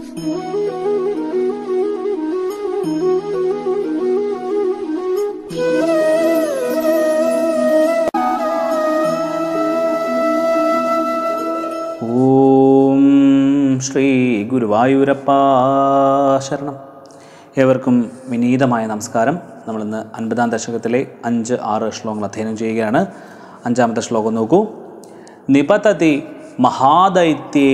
ശ്രീ ഗുരുവായൂരപ്പ ശരണം ഏവർക്കും വിനീതമായ നമസ്കാരം നമ്മളിന്ന് അൻപതാം ദശകത്തിലെ അഞ്ച് ആറ് ശ്ലോകങ്ങൾ അധ്യയനം ചെയ്യുകയാണ് അഞ്ചാമത്തെ ശ്ലോകം നോക്കൂ നിപതതി മഹാദൈത്യേ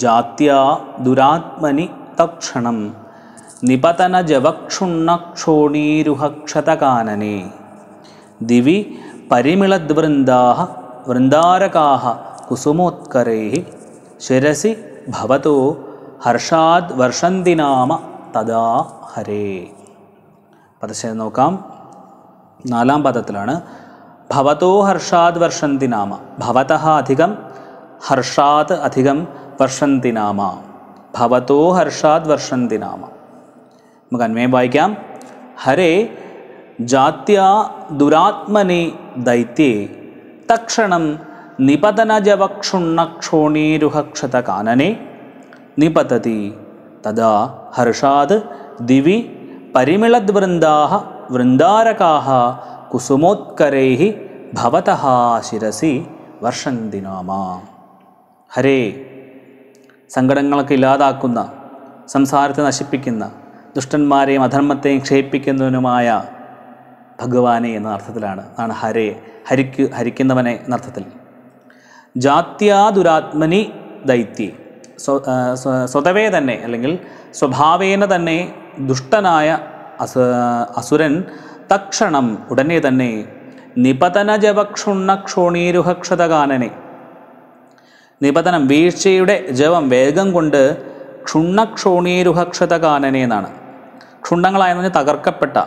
जात्या दुरात्मनि तत्क्षणं निपतनजवक्षुण्णक्षोणीरुहक्षतकानने दिवि परिमिळद्वृन्दाः वृन्दारकाः कुसुमोत्करैः शिरसि भवतो हर्षाद् वर्षन्ति नाम तदा हरे पदस्य नोकां हर्षाद् वर्षन्ति नाम भवतः अधिकं हर्षात् अधिकं वर्षन्ति नाम भवतो हर्षाद् वर्षन्ति नाम मगन्वे वायिक्यां हरे जात्या दुरात्मने दैत्ये तत्क्षणं निपतनजवक्षुण्णक्षोणीरुहक्षतकानने निपतति तदा हर्षाद् दिवि परिमिळद्वृन्दाः वृन्दारकाः कुसुमोत्करैः भवतः शिरसि वर्षन्ति नाम हरे സങ്കടങ്ങളൊക്കെ ഇല്ലാതാക്കുന്ന സംസാരത്തെ നശിപ്പിക്കുന്ന ദുഷ്ടന്മാരെയും അധർമ്മത്തെയും ക്ഷയിപ്പിക്കുന്നതിനുമായ ഭഗവാനെ എന്ന അർത്ഥത്തിലാണ് ആണ് ഹരേ ഹരിക്ക് ഹരിക്കുന്നവനെ എന്നർത്ഥത്തിൽ ജാത്യാ ദുരാത്മനി സ്വതവേ തന്നെ അല്ലെങ്കിൽ സ്വഭാവേന തന്നെ ദുഷ്ടനായ അസുരൻ തക്ഷണം ഉടനെ തന്നെ നിപതനജവക്ഷുണ്ണ നിബന്ധനം വീഴ്ചയുടെ ജവം വേഗം കൊണ്ട് ക്ഷുണ്ണക്ഷോണീരുഹക്ഷതകാനനെ എന്നാണ് ക്ഷുണ്ണങ്ങളായെന്ന് പറഞ്ഞാൽ തകർക്കപ്പെട്ട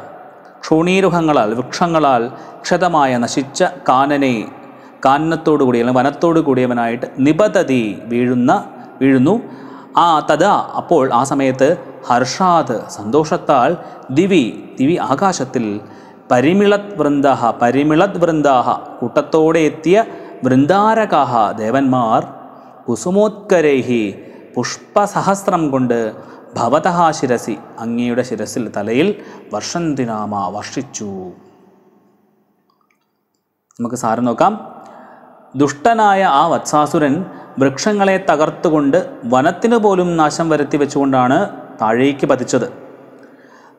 ക്ഷുണീരുഹങ്ങളാൽ വൃക്ഷങ്ങളാൽ ക്ഷതമായ നശിച്ച കാനനെ കാനനത്തോടു കൂടി അല്ലെങ്കിൽ വനത്തോടു കൂടിയവനായിട്ട് നിബതതി വീഴുന്ന വീഴുന്നു ആ തഥാ അപ്പോൾ ആ സമയത്ത് ഹർഷാദ് സന്തോഷത്താൽ ദിവി ദിവി ആകാശത്തിൽ പരിമിളത് വൃന്ദാഹ പരിമിളത് വൃന്ദാഹ കൂട്ടത്തോടെ എത്തിയ വൃന്ദാരകാഹ ദേവന്മാർ കുസുമോത്കരൈഹി പുഷ്പസഹസ്രം കൊണ്ട് ഭവതഹാ ശിരസി അങ്ങയുടെ ശിരസിൽ തലയിൽ വർഷന്തിനാമ വർഷിച്ചു നമുക്ക് സാരം നോക്കാം ദുഷ്ടനായ ആ വത്സാസുരൻ വൃക്ഷങ്ങളെ തകർത്തുകൊണ്ട് വനത്തിനു പോലും നാശം വരുത്തി വെച്ചുകൊണ്ടാണ് താഴേക്ക് പതിച്ചത്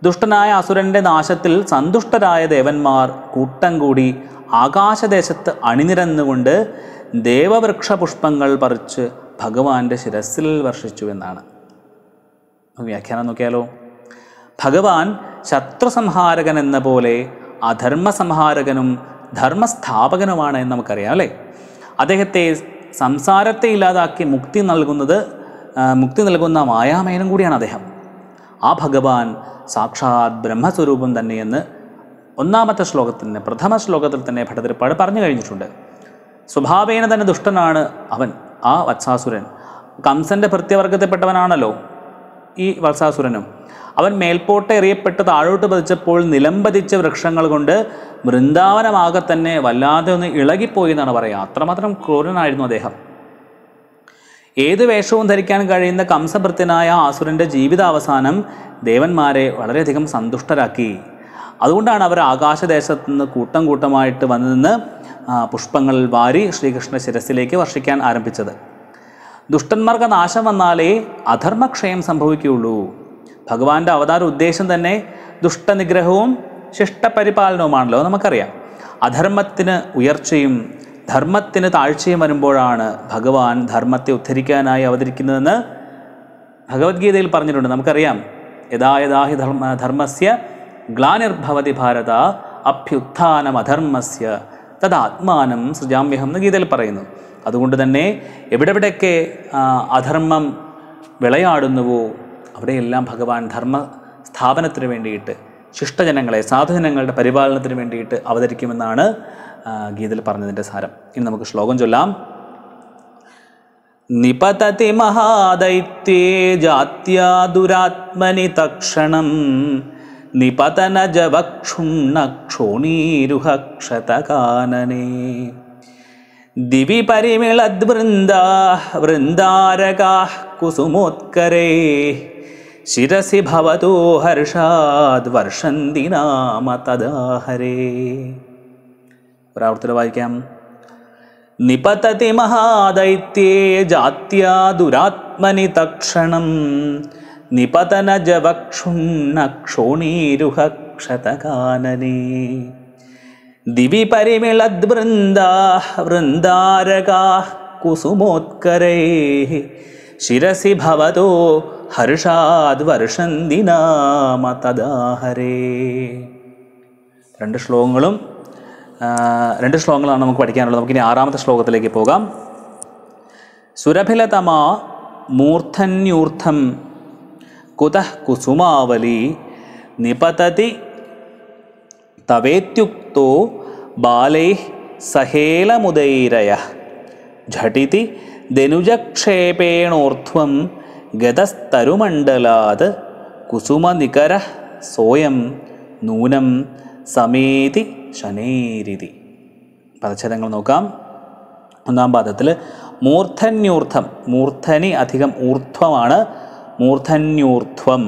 ദുഷ്ടനായ അസുരൻ്റെ നാശത്തിൽ സന്തുഷ്ടരായ ദേവന്മാർ കൂട്ടം കൂടി ആകാശദേശത്ത് അണിനിരന്നുകൊണ്ട് ദേവവൃക്ഷ പുഷ്പങ്ങൾ പറിച്ച് ഭഗവാന്റെ ശിരസിൽ വർഷിച്ചു എന്നാണ് വ്യാഖ്യാനം നോക്കിയാലോ ഭഗവാൻ ശത്രുസംഹാരകൻ എന്ന പോലെ അധർമ്മസംഹാരകനും ധർമ്മസ്ഥാപകനുമാണ് എന്ന് നമുക്കറിയാം അല്ലേ അദ്ദേഹത്തെ സംസാരത്തെ ഇല്ലാതാക്കി മുക്തി നൽകുന്നത് മുക്തി നൽകുന്ന മായാമയനും കൂടിയാണ് അദ്ദേഹം ആ ഭഗവാൻ സാക്ഷാത് ബ്രഹ്മസ്വരൂപം തന്നെയെന്ന് ഒന്നാമത്തെ തന്നെ പ്രഥമ ശ്ലോകത്തിൽ തന്നെ ഭട്ടതിരിപ്പാട് പറഞ്ഞു കഴിഞ്ഞിട്ടുണ്ട് സ്വഭാവേന തന്നെ ദുഷ്ടനാണ് അവൻ ആ വത്സാസുരൻ കംസൻ്റെ ഭൃത്യവർഗത്തിൽപ്പെട്ടവനാണല്ലോ ഈ വത്സാസുരനും അവൻ മേൽപോട്ട് എറിയപ്പെട്ട് താഴോട്ട് പതിച്ചപ്പോൾ നിലംപതിച്ച വൃക്ഷങ്ങൾ കൊണ്ട് വൃന്ദാവനമാകെ തന്നെ വല്ലാതെ ഒന്ന് ഇളകിപ്പോയി എന്നാണ് പറയുക അത്രമാത്രം ക്രൂരനായിരുന്നു അദ്ദേഹം ഏത് വേഷവും ധരിക്കാൻ കഴിയുന്ന കംസഭൃത്യനായ ആസുരൻ്റെ ജീവിതാവസാനം ദേവന്മാരെ വളരെയധികം സന്തുഷ്ടരാക്കി അതുകൊണ്ടാണ് അവർ ആകാശദേശത്ത് നിന്ന് കൂട്ടം കൂട്ടമായിട്ട് വന്നു നിന്ന് പുഷ്പങ്ങൾ വാരി ശ്രീകൃഷ്ണ ശിരസിലേക്ക് വർഷിക്കാൻ ആരംഭിച്ചത് ദുഷ്ടന്മാർക്ക് നാശം വന്നാലേ അധർമ്മക്ഷയം സംഭവിക്കുകയുള്ളൂ ഭഗവാന്റെ അവതാര ഉദ്ദേശം തന്നെ ദുഷ്ടനിഗ്രഹവും ശിഷ്ടപരിപാലനവുമാണല്ലോ നമുക്കറിയാം അധർമ്മത്തിന് ഉയർച്ചയും ധർമ്മത്തിന് താഴ്ചയും വരുമ്പോഴാണ് ഭഗവാൻ ധർമ്മത്തെ ഉദ്ധരിക്കാനായി അവതരിക്കുന്നതെന്ന് ഭഗവത്ഗീതയിൽ പറഞ്ഞിട്ടുണ്ട് നമുക്കറിയാം യഥാ യഥാഹി ധർമ്മ ധർമ്മസ്യ ഗ്ലാനിർഭവതി ഭാരത അഭ്യുത്ഥാനം അധർമ്മസ്യ തദാത്മാനം സൃജാമ്യഹം എന്ന് ഗീതയിൽ പറയുന്നു അതുകൊണ്ട് തന്നെ എവിടെവിടെയൊക്കെ അധർമ്മം വിളയാടുന്നുവോ അവിടെയെല്ലാം ഭഗവാൻ ധർമ്മ സ്ഥാപനത്തിന് വേണ്ടിയിട്ട് ശിഷ്ടജനങ്ങളെ സാധുജനങ്ങളുടെ പരിപാലനത്തിന് വേണ്ടിയിട്ട് അവതരിക്കുമെന്നാണ് ഗീതയിൽ പറഞ്ഞതിൻ്റെ സാരം ഇനി നമുക്ക് ശ്ലോകം ചൊല്ലാം നിപതതി മഹാദൈത്യേ ജാത്യാ ദുരാത്മനി തക്ഷണം निपतनजवक्षुण्णक्षुणीरुहक्षतकानने दिवि परिमिळद्वृन्दा वृन्दारकाः कुसुमोत्करे शिरसि भवतो हर्षाद्वर्षन्ति नाम तदा हरे वैक्यां निपतति महादैत्ये जात्या दुरात्मनि तत्क्षणम् നിപതനജവക്ഷുണ്ണക്ഷോണീരുഹക്ഷതകാനനേ ദിവി പരിമിളദ്വൃന്ദാ വൃന്ദാരകാ കുസുമോത്കരൈ ശിരസി ഭവതോ ഹർഷാദ് വർഷന്തി നാമ തദാഹരേ രണ്ട് ശ്ലോകങ്ങളും രണ്ട് ശ്ലോകങ്ങളാണ് നമുക്ക് പഠിക്കാനുള്ളത് നമുക്കിനി ആറാമത്തെ ശ്ലോകത്തിലേക്ക് പോകാം സുരഭിലതമാ മൂർധന്യൂർത്ഥം കുത കുസുമാവലി നിപതതി തവേത്യുക്തോ ബാലൈ സഹേലമുദൈരയ ഝടിതി ധനുജക്ഷേപേണോർധ്വം ഗതസ്തരുമണ്ഡലാത് കുസുമനികര സോയം നൂനം സമേതി ശനേരിതി പദച്ഛേദങ്ങൾ നോക്കാം ഒന്നാം പാദത്തിൽ മൂർധന്യൂർദ്ധം മൂർധനി അധികം ഊർധ്വമാണ് മൂർധന്യൂർധ്വം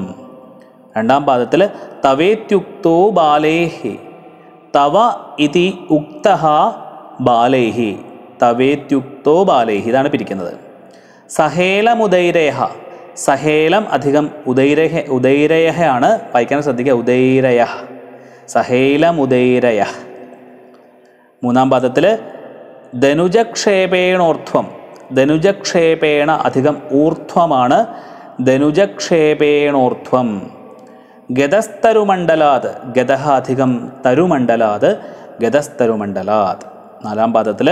രണ്ടാം പാദത്തിൽ തവേത്യുക്തോ ബാലേഹി തവ ഇതി ഉക്ത ബാലേഹി തവേത്യുക്തോ ബാലേഹി ഇതാണ് പിരിക്കുന്നത് സഹേലമുദൈരേഹ സഹേലം അധികം ഉദൈരഹ ഉദൈരയഹയാണ് വായിക്കാൻ ശ്രദ്ധിക്കുക ഉദൈരയ സഹേലമുദൈരയ മൂന്നാം പാദത്തിൽ ധനുജക്ഷേപേണോർധ്വം ധനുജക്ഷേപേണ അധികം ഊർധ്വമാണ് ധനുജക്ഷേപേണോർധ്വം ഗതസ്തരുമണ്ഡലാത് ഗതഹാധികം തരുമണ്ഡലാത് ഗതസ്തരുമണ്ഡലാത് നാലാം പാദത്തിൽ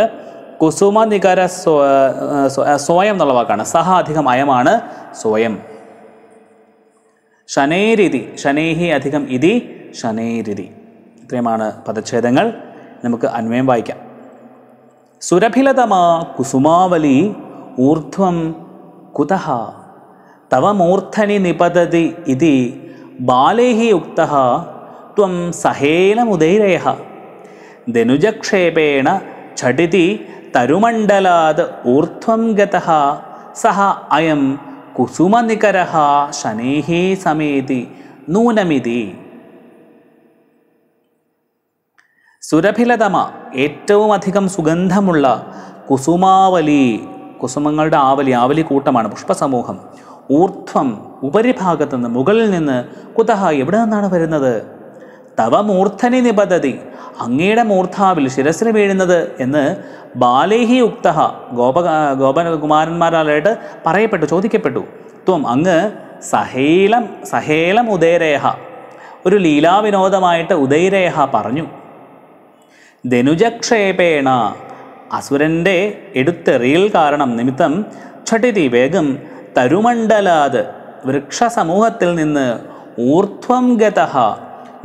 കുസുമ നികര സ്വയം എന്നുള്ള വാക്കാണ് സഹാധികം അയമാണ് സ്വയം ശനേരിതി ശനേഹി അധികം ഇതി ശനേരിതി ഇത്രയുമാണ് പദച്ഛേദങ്ങൾ നമുക്ക് അന്വയം വായിക്കാം സുരഭിലതമാ കുസുമാവലി ഊർധ്വം കുതഹ തവ മൂർധനി നിപതതി ഇതി ബാലേഹി യുക്ത ത്വം സഹേനമുദൈരയ ധനുജക്ഷേപേണ ഛടിതി തരുമണ്ഡലാത് ഊർധ്വം ഗത സഹ അയം കുസുമനികര ശനേഹി സമേതി നൂനമിതി സുരഭിലതമ ഏറ്റവും അധികം സുഗന്ധമുള്ള കുസുമാവലി കുസുമങ്ങളുടെ ആവലി ആവലി കൂട്ടമാണ് പുഷ്പസമൂഹം ഊർധ്വം ഉപരിഭാഗത്തു നിന്ന് മുകളിൽ നിന്ന് കുതഹ എവിടെ നിന്നാണ് വരുന്നത് തവ മൂർധനി നിപതതി അങ്ങയുടെ മൂർധാവിൽ ശിരസിന് വീഴുന്നത് എന്ന് ബാലേഹി ഉക്തഹ ഗോപ ഗോപകുമാരന്മാരായിട്ട് പറയപ്പെട്ടു ചോദിക്കപ്പെട്ടു ത്വം അങ്ങ് സഹേലം സഹേലം ഉദയരേഹ ഒരു ലീലാവിനോദമായിട്ട് ഉദയരേഹ പറഞ്ഞു ധനുജക്ഷേപേണ അസുരൻ്റെ എടുത്തെറിയൽ കാരണം നിമിത്തം ഛട്ടിതി വേഗം തരുമണ്ഡലാത് വൃക്ഷസമൂഹത്തിൽ നിന്ന് ഊർധ്വം ഗത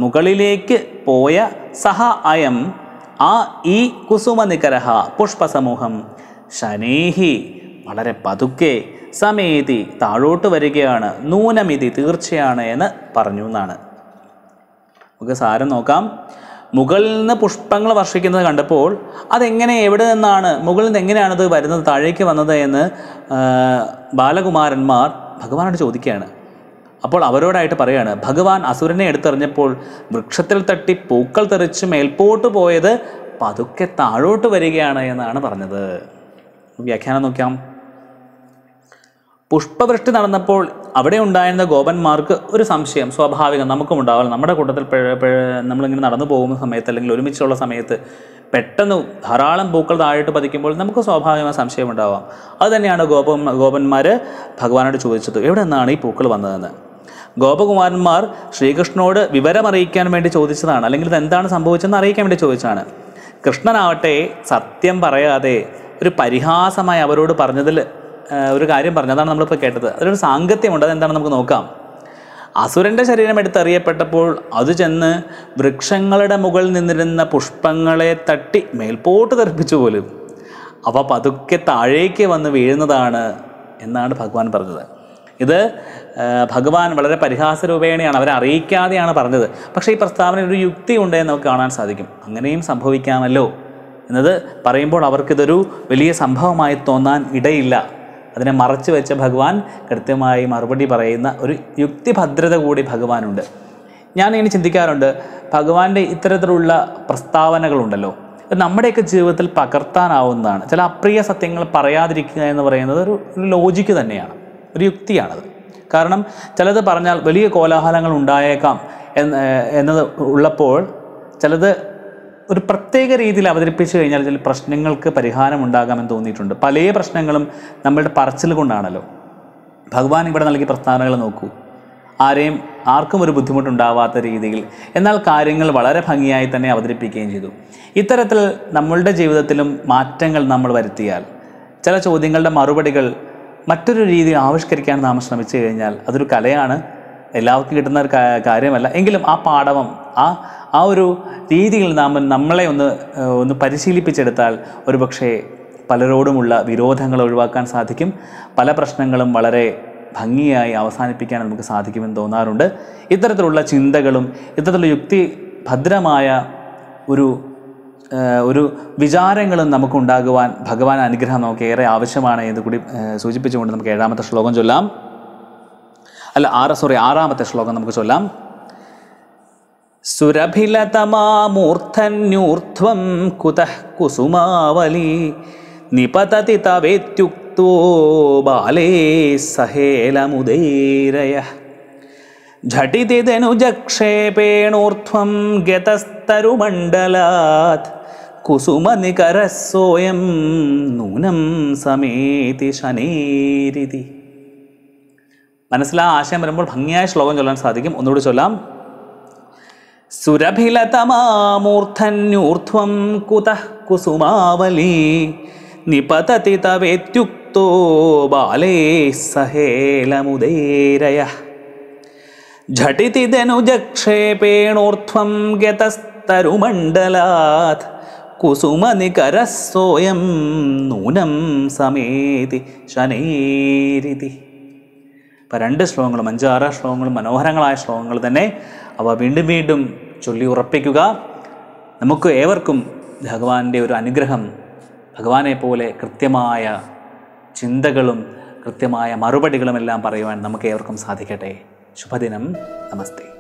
മുകളിലേക്ക് പോയ സഹ അയം ആ ഈ കുസുമനികരഹ പുഷ്പസമൂഹം ശനേഹി വളരെ പതുക്കെ സമേതി താഴോട്ട് വരികയാണ് നൂനമിതി തീർച്ചയാണ് എന്ന് പറഞ്ഞു എന്നാണ് നമുക്ക് സാരം നോക്കാം മുകളിൽ നിന്ന് പുഷ്പങ്ങൾ വർഷിക്കുന്നത് കണ്ടപ്പോൾ അതെങ്ങനെ എവിടെ നിന്നാണ് മുകളിൽ നിന്ന് എങ്ങനെയാണത് വരുന്നത് താഴേക്ക് വന്നത് എന്ന് ബാലകുമാരന്മാർ ഭഗവാനോട് ചോദിക്കുകയാണ് അപ്പോൾ അവരോടായിട്ട് പറയാണ് ഭഗവാൻ അസുരനെ എടുത്തെറിഞ്ഞപ്പോൾ വൃക്ഷത്തിൽ തട്ടി പൂക്കൾ തെറിച്ച് മേൽപോട്ട് പോയത് പതുക്കെ താഴോട്ട് വരികയാണ് എന്നാണ് പറഞ്ഞത് വ്യാഖ്യാനം നോക്കാം പുഷ്പവൃഷ്ടി നടന്നപ്പോൾ അവിടെ ഉണ്ടായിരുന്ന ഗോപന്മാർക്ക് ഒരു സംശയം സ്വാഭാവികം നമുക്കും ഉണ്ടാവില്ല നമ്മുടെ കൂട്ടത്തിൽ നമ്മളിങ്ങനെ നടന്നു പോകുന്ന സമയത്ത് അല്ലെങ്കിൽ ഒരുമിച്ചുള്ള സമയത്ത് പെട്ടെന്ന് ധാരാളം പൂക്കൾ താഴോട്ട് പതിക്കുമ്പോൾ നമുക്ക് സ്വാഭാവികമായ സംശയം ഉണ്ടാവാം അത് തന്നെയാണ് ഗോപ ഗോപന്മാർ ഭഗവാനോട് ചോദിച്ചത് എവിടെ നിന്നാണ് ഈ പൂക്കൾ വന്നതെന്ന് ഗോപകുമാരന്മാർ ശ്രീകൃഷ്ണനോട് വിവരമറിയിക്കാൻ വേണ്ടി ചോദിച്ചതാണ് അല്ലെങ്കിൽ ഇത് എന്താണ് സംഭവിച്ചതെന്ന് അറിയിക്കാൻ വേണ്ടി ചോദിച്ചതാണ് കൃഷ്ണനാവട്ടെ സത്യം പറയാതെ ഒരു പരിഹാസമായി അവരോട് പറഞ്ഞതിൽ ഒരു കാര്യം പറഞ്ഞു അതാണ് നമ്മളിപ്പോൾ കേട്ടത് അതിലൊരു സാങ്കത്യമുണ്ട് അതെന്താണ് നമുക്ക് നോക്കാം അസുരൻ്റെ ശരീരം എടുത്തറിയപ്പെട്ടപ്പോൾ അത് ചെന്ന് വൃക്ഷങ്ങളുടെ മുകളിൽ നിന്നിരുന്ന പുഷ്പങ്ങളെ തട്ടി മേൽപോട്ട് തെറിപ്പിച്ചു പോലും അവ പതുക്കെ താഴേക്ക് വന്ന് വീഴുന്നതാണ് എന്നാണ് ഭഗവാൻ പറഞ്ഞത് ഇത് ഭഗവാൻ വളരെ പരിഹാസ രൂപേണയാണ് അവരെ അറിയിക്കാതെയാണ് പറഞ്ഞത് പക്ഷേ ഈ പ്രസ്താവന ഒരു യുക്തി ഉണ്ടെന്ന് നമുക്ക് കാണാൻ സാധിക്കും അങ്ങനെയും സംഭവിക്കാമല്ലോ എന്നത് പറയുമ്പോൾ അവർക്കിതൊരു വലിയ സംഭവമായി തോന്നാൻ ഇടയില്ല അതിനെ മറച്ചു വെച്ച ഭഗവാൻ കൃത്യമായി മറുപടി പറയുന്ന ഒരു യുക്തിഭദ്രത കൂടി ഭഗവാനുണ്ട് ഞാൻ ഇങ്ങനെ ചിന്തിക്കാറുണ്ട് ഭഗവാന്റെ ഇത്തരത്തിലുള്ള പ്രസ്താവനകളുണ്ടല്ലോ നമ്മുടെയൊക്കെ ജീവിതത്തിൽ പകർത്താനാവുന്നതാണ് ചില അപ്രിയ സത്യങ്ങൾ പറയാതിരിക്കുക എന്ന് പറയുന്നത് ഒരു ലോജിക്ക് തന്നെയാണ് ഒരു യുക്തിയാണത് കാരണം ചിലത് പറഞ്ഞാൽ വലിയ കോലാഹലങ്ങൾ ഉണ്ടായേക്കാം എന്ന് എന്നത് ഉള്ളപ്പോൾ ചിലത് ഒരു പ്രത്യേക രീതിയിൽ അവതരിപ്പിച്ചു കഴിഞ്ഞാൽ ചില പ്രശ്നങ്ങൾക്ക് പരിഹാരം ഉണ്ടാകാമെന്ന് തോന്നിയിട്ടുണ്ട് പല പ്രശ്നങ്ങളും നമ്മളുടെ പറച്ചിൽ കൊണ്ടാണല്ലോ ഭഗവാൻ ഇവിടെ നൽകിയ പ്രസ്താവനകൾ നോക്കൂ ആരെയും ആർക്കും ഒരു ബുദ്ധിമുട്ടുണ്ടാവാത്ത രീതിയിൽ എന്നാൽ കാര്യങ്ങൾ വളരെ ഭംഗിയായി തന്നെ അവതരിപ്പിക്കുകയും ചെയ്തു ഇത്തരത്തിൽ നമ്മളുടെ ജീവിതത്തിലും മാറ്റങ്ങൾ നമ്മൾ വരുത്തിയാൽ ചില ചോദ്യങ്ങളുടെ മറുപടികൾ മറ്റൊരു രീതി ആവിഷ്കരിക്കാൻ നാം ശ്രമിച്ചു കഴിഞ്ഞാൽ അതൊരു കലയാണ് എല്ലാവർക്കും കിട്ടുന്ന ഒരു കാര്യമല്ല എങ്കിലും ആ പാഠവം ആ ആ ഒരു രീതിയിൽ നാം നമ്മളെ ഒന്ന് ഒന്ന് പരിശീലിപ്പിച്ചെടുത്താൽ ഒരുപക്ഷേ പലരോടുമുള്ള വിരോധങ്ങൾ ഒഴിവാക്കാൻ സാധിക്കും പല പ്രശ്നങ്ങളും വളരെ ഭംഗിയായി അവസാനിപ്പിക്കാൻ നമുക്ക് സാധിക്കുമെന്ന് തോന്നാറുണ്ട് ഇത്തരത്തിലുള്ള ചിന്തകളും ഇത്തരത്തിലുള്ള യുക്തി ഭദ്രമായ ഒരു ഒരു വിചാരങ്ങളും നമുക്കുണ്ടാകുവാൻ ഭഗവാൻ അനുഗ്രഹം നമുക്ക് ഏറെ ആവശ്യമാണ് എന്ന് കൂടി സൂചിപ്പിച്ചുകൊണ്ട് നമുക്ക് ഏഴാമത്തെ ശ്ലോകം ചൊല്ലാം അല്ല ആറ് സോറി ആറാമത്തെ ശ്ലോകം നമുക്ക് ചൊല്ലാം സുരഭിലതമാമൂർധന്യൂർധ്വം കുതഃ കുസുമാവലി നിപതതി തവേത്യുക്തോ ബാലേ സഹേലമുദൈരയ झटितिदनुजक्षेपेणोर्ध्वं गतस्तरुमण्डलात् कुसुमनिकरः നൂനം സമേതി ശനേരിതി മനസ്സിലാ ആശയം വരുമ്പോൾ ഭംഗിയായ ശ്ലോകം ചൊല്ലാൻ സാധിക്കും ഒന്നുകൂടി ചൊല്ലാം സുരഭിലതമാമൂർധന്യൂർധ്വം കുതഃ കുസുമാവലി നിപതതി തവേത്യുക്തോ ബാലേ സഹേലമുദേരയ झटिति धनुजक्षेपेणोर्ध्वं गतस्तरुमण्डलात् നൂനം സമേതി ശനേരിതി ഇപ്പം രണ്ട് ശ്ലോകങ്ങളും അഞ്ചാറ് ശ്ലോകങ്ങളും മനോഹരങ്ങളായ ശ്ലോകങ്ങൾ തന്നെ അവ വീണ്ടും വീണ്ടും ചൊല്ലി ഉറപ്പിക്കുക നമുക്ക് ഏവർക്കും ഭഗവാന്റെ ഒരു അനുഗ്രഹം ഭഗവാനെ പോലെ കൃത്യമായ ചിന്തകളും കൃത്യമായ മറുപടികളുമെല്ലാം പറയുവാൻ നമുക്ക് ഏവർക്കും സാധിക്കട്ടെ ശുഭദിനം നമസ്തേ